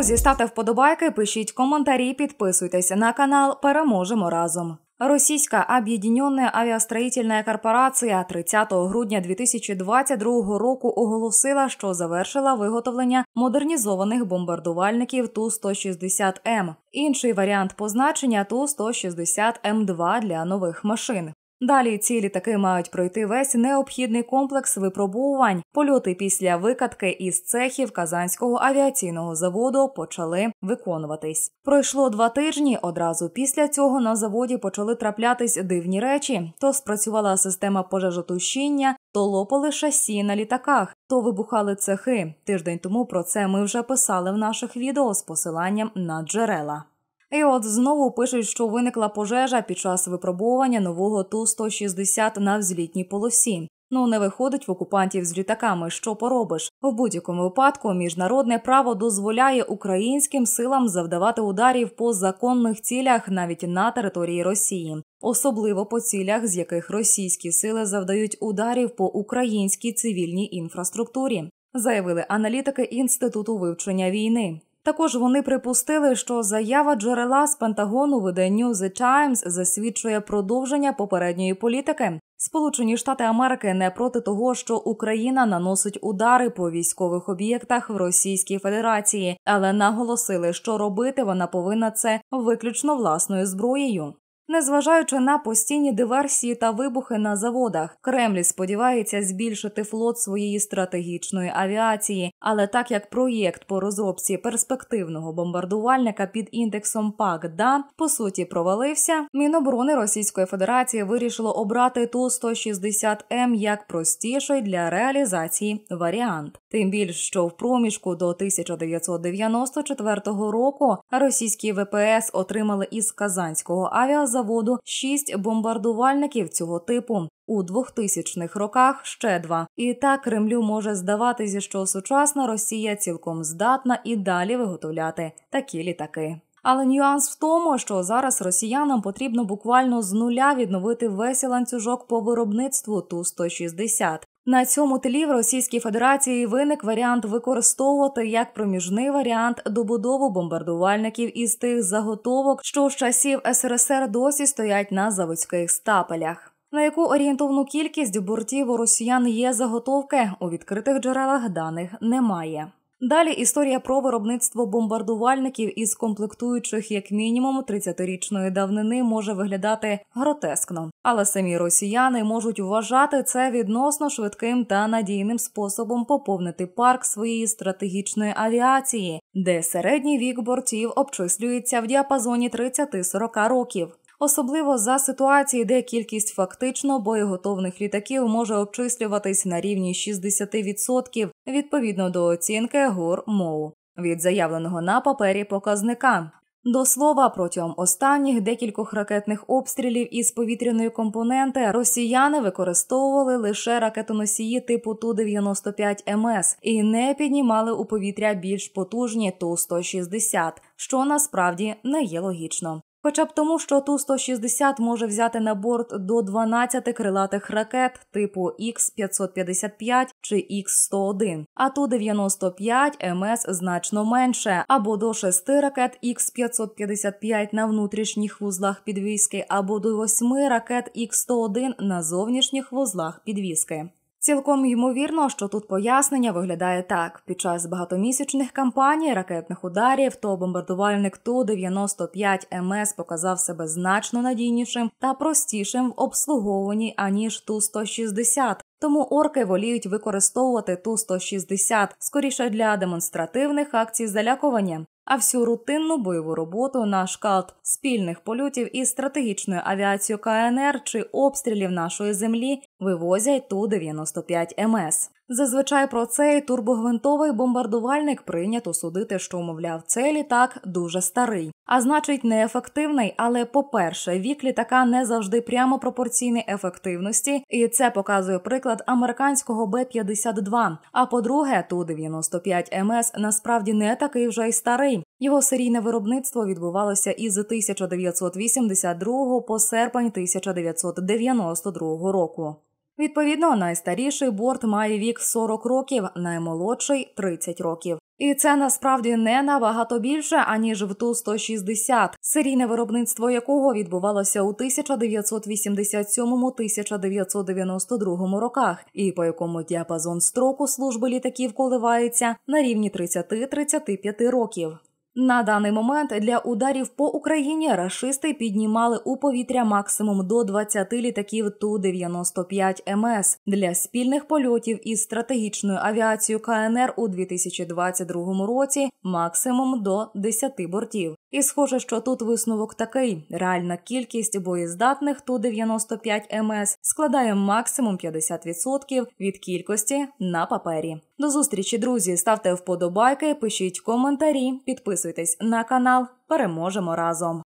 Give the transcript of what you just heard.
Друзі, ставте вподобайки, пишіть коментарі, підписуйтесь на канал. Переможемо разом. Російська об'єднана авіастроїтельна корпорація 30 грудня 2022 року оголосила, що завершила виготовлення модернізованих бомбардувальників ту 160 м Інший варіант позначення ту 160 М2 для нових машин. Далі ці літаки мають пройти весь необхідний комплекс випробувань. Польоти після викатки із цехів Казанського авіаційного заводу почали виконуватись. Пройшло два тижні. Одразу після цього на заводі почали траплятись дивні речі: то спрацювала система пожежотушіння, то лопали шасі на літаках, то вибухали цехи. Тиждень тому про це ми вже писали в наших відео з посиланням на джерела. І от знову пишуть, що виникла пожежа під час випробування нового ту 160 на взлітній полосі. Ну не виходить в окупантів з літаками. Що поробиш в будь-якому випадку? Міжнародне право дозволяє українським силам завдавати ударів по законних цілях навіть на території Росії, особливо по цілях, з яких російські сили завдають ударів по українській цивільній інфраструктурі, заявили аналітики інституту вивчення війни. Також вони припустили, що заява джерела з Пентагону виданню The Times засвідчує продовження попередньої політики. Сполучені Штати Америки не проти того, що Україна наносить удари по військових об'єктах в Російській Федерації, але наголосили, що робити вона повинна це виключно власною зброєю. Незважаючи на постійні диверсії та вибухи на заводах, Кремль сподівається збільшити флот своєї стратегічної авіації, але так як проєкт по розробці перспективного бомбардувальника під індексом ПАК-ДА по суті провалився, Міноборони Російської Федерації вирішило обрати ту 160 м як простіший для реалізації варіант. Тим більш що в проміжку до 1994 року російські ВПС отримали із казанського авіазаводу заводу шість бомбардувальників цього типу. У 2000-х роках ще два. І так Кремлю може здаватися, що сучасна Росія цілком здатна і далі виготовляти такі літаки. Але нюанс в тому, що зараз росіянам потрібно буквально з нуля відновити весь ланцюжок по виробництву ту 160 на цьому тлі в Російській Федерації виник варіант використовувати як проміжний варіант добудову бомбардувальників із тих заготовок, що з часів СРСР досі стоять на заводських стапелях. На яку орієнтовну кількість бортів у росіян є заготовки у відкритих джерелах даних немає. Далі історія про виробництво бомбардувальників із комплектуючих як мінімум 30-річної давнини може виглядати гротескно, але самі росіяни можуть вважати це відносно швидким та надійним способом поповнити парк своєї стратегічної авіації, де середній вік бортів обчислюється в діапазоні 30-40 років особливо за ситуації, де кількість фактично боєготовних літаків може обчислюватись на рівні 60% відповідно до оцінки гур МОУ від заявленого на папері показника. До слова, протягом останніх декількох ракетних обстрілів із повітряної компоненти росіяни використовували лише ракетоносії типу Ту-95 МС ем і не піднімали у повітря більш потужні Ту-160, що насправді не є логічно. Хоча б тому, що ту 160 може взяти на борт до 12 крилатих ракет типу Х 555 чи Х 101 а ту 95 МС значно менше, або до 6 ракет Х 555 на внутрішніх вузлах підвіски, або до 8 ракет Х 101 на зовнішніх вузлах підвіски. Цілком ймовірно, що тут пояснення виглядає так: під час багатомісячних кампаній, ракетних ударів, то бомбардувальник ту 95 МС показав себе значно надійнішим та простішим в обслуговуванні аніж ту 160 тому орки воліють використовувати ту 160 скоріше для демонстративних акцій залякування а всю рутинну бойову роботу на шкалт спільних польотів із стратегічною авіацією КНР чи обстрілів нашої землі вивозять ту 95 МС. Ем Зазвичай про цей турбогвинтовий бомбардувальник прийнято судити, що мовляв, це літак дуже старий, а значить, неефективний. Але, по-перше, вік літака не завжди прямо пропорційний ефективності, і це показує приклад американського Б-52. А по-друге, ту 95 МС ем насправді не такий вже й старий. Його серійне виробництво відбувалося із 1982 по серпень 1992 року. Відповідно, найстаріший борт має вік 40 років, наймолодший 30 років. І це насправді не набагато більше аніж в ту 160 серійне виробництво якого відбувалося у 1987-1992 роках, і по якому діапазон строку служби літаків коливається на рівні 30-35 років. На даний момент для ударів по Україні рашисти піднімали у повітря максимум до 20 літаків ту 95 МС ем для спільних польотів із стратегічною авіацією КНР у 2022 році максимум до 10 бортів. І схоже, що тут висновок такий: реальна кількість боєздатних ту 95 МС ем складає максимум 50% від кількості на папері. До зустрічі, друзі. Ставте вподобайки, пишіть коментарі, підписуйтесь на канал. Переможемо разом.